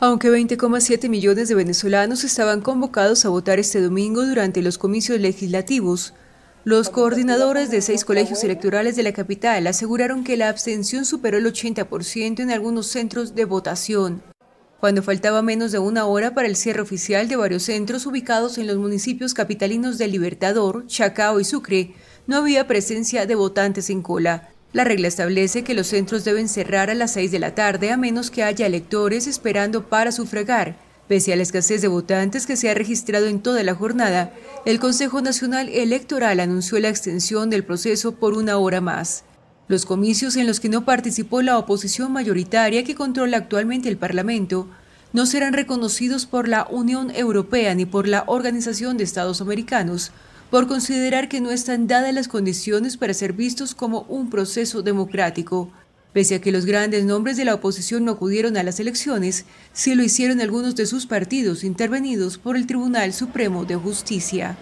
Aunque 20,7 millones de venezolanos estaban convocados a votar este domingo durante los comicios legislativos, los coordinadores de seis colegios electorales de la capital aseguraron que la abstención superó el 80% en algunos centros de votación, cuando faltaba menos de una hora para el cierre oficial de varios centros ubicados en los municipios capitalinos de Libertador, Chacao y Sucre, no había presencia de votantes en cola. La regla establece que los centros deben cerrar a las 6 de la tarde a menos que haya electores esperando para sufragar. Pese a la escasez de votantes que se ha registrado en toda la jornada, el Consejo Nacional Electoral anunció la extensión del proceso por una hora más. Los comicios en los que no participó la oposición mayoritaria que controla actualmente el Parlamento no serán reconocidos por la Unión Europea ni por la Organización de Estados Americanos, por considerar que no están dadas las condiciones para ser vistos como un proceso democrático. Pese a que los grandes nombres de la oposición no acudieron a las elecciones, sí lo hicieron algunos de sus partidos intervenidos por el Tribunal Supremo de Justicia.